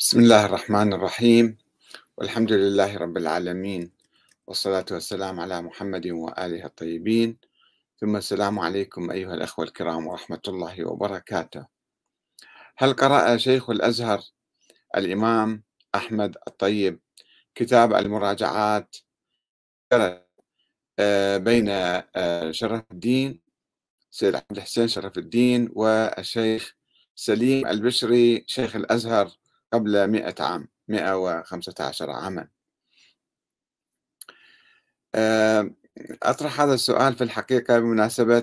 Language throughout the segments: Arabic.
بسم الله الرحمن الرحيم والحمد لله رب العالمين والصلاة والسلام على محمد وآله الطيبين ثم السلام عليكم أيها الأخوة الكرام ورحمة الله وبركاته هل قرأ شيخ الأزهر الإمام أحمد الطيب كتاب المراجعات بين آه، شرف الدين سيد عبد الحسين شرف الدين والشيخ سليم البشري شيخ الأزهر قبل مئة عام مئة وخمسة عشر عاما آه، أطرح هذا السؤال في الحقيقة بمناسبة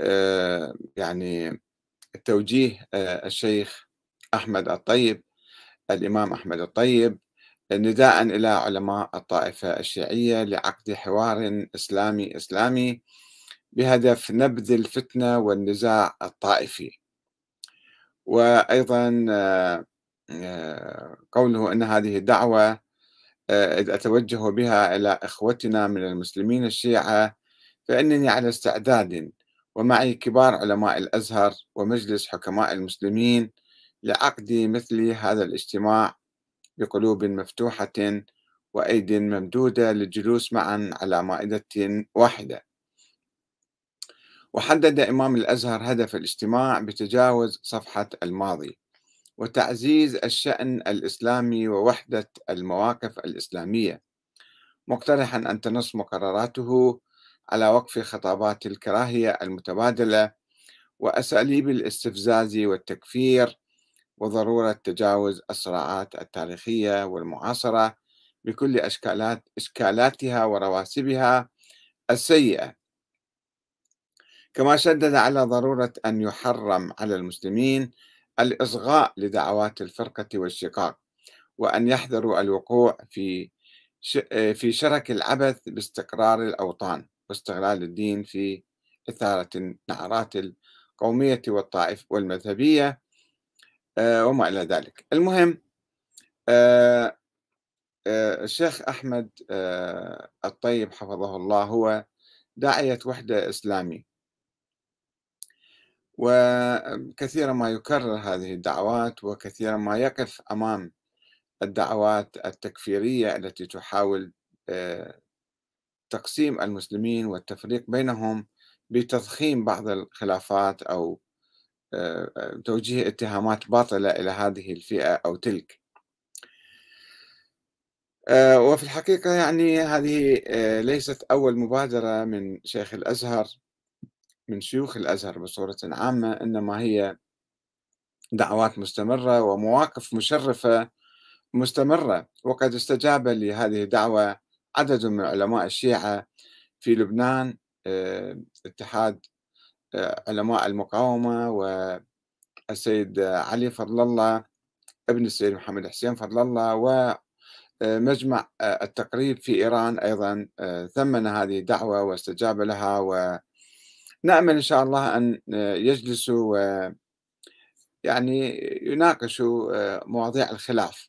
آه، يعني توجيه آه، الشيخ أحمد الطيب الإمام أحمد الطيب نداء إلى علماء الطائفة الشيعية لعقد حوار إسلامي إسلامي بهدف نبذ الفتنة والنزاع الطائفي وأيضا آه، قوله أن هذه الدعوة آه، إذ أتوجه بها إلى إخوتنا من المسلمين الشيعة فإنني على استعداد ومعي كبار علماء الأزهر ومجلس حكماء المسلمين لعقد مثل هذا الاجتماع بقلوب مفتوحة وأيد ممدودة للجلوس معا على مائدة واحدة وحدد إمام الأزهر هدف الاجتماع بتجاوز صفحة الماضي وتعزيز الشأن الإسلامي ووحدة المواقف الإسلامية مقترحا أن تنص مقرراته على وقف خطابات الكراهية المتبادلة وأساليب الاستفزاز والتكفير وضرورة تجاوز الصراعات التاريخية والمعاصرة بكل أشكالات إشكالاتها ورواسبها السيئة كما شدد على ضرورة أن يحرم على المسلمين الإصغاء لدعوات الفرقة والشقاق وأن يحذروا الوقوع في آه، في شرك العبث باستقرار الأوطان واستغلال الدين في إثارة النعرات القومية والطائف والمذهبية آه، وما إلى ذلك المهم آه، الشيخ أحمد الطيب حفظه الله هو داعية وحدة إسلامي وكثيرا ما يكرر هذه الدعوات وكثيرا ما يقف امام الدعوات التكفيريه التي تحاول آه، تقسيم المسلمين والتفريق بينهم بتضخيم بعض الخلافات او آه، آه، توجيه اتهامات باطله الى هذه الفئه او تلك. وفي الحقيقه يعني هذه ليست اول مبادره من شيخ الازهر من شيوخ الأزهر بصورة عامة إنما هي دعوات مستمرة ومواقف مشرفة مستمرة وقد استجاب لهذه الدعوة عدد من علماء الشيعة في لبنان آه، اتحاد آه، علماء المقاومة والسيد علي فضل الله ابن السيد محمد حسين فضل الله ومجمع آه، التقريب في إيران أيضا ثمن هذه الدعوة واستجاب لها و نأمل إن شاء الله أن آه، يجلسوا و يعني يناقشوا آه، مواضيع الخلاف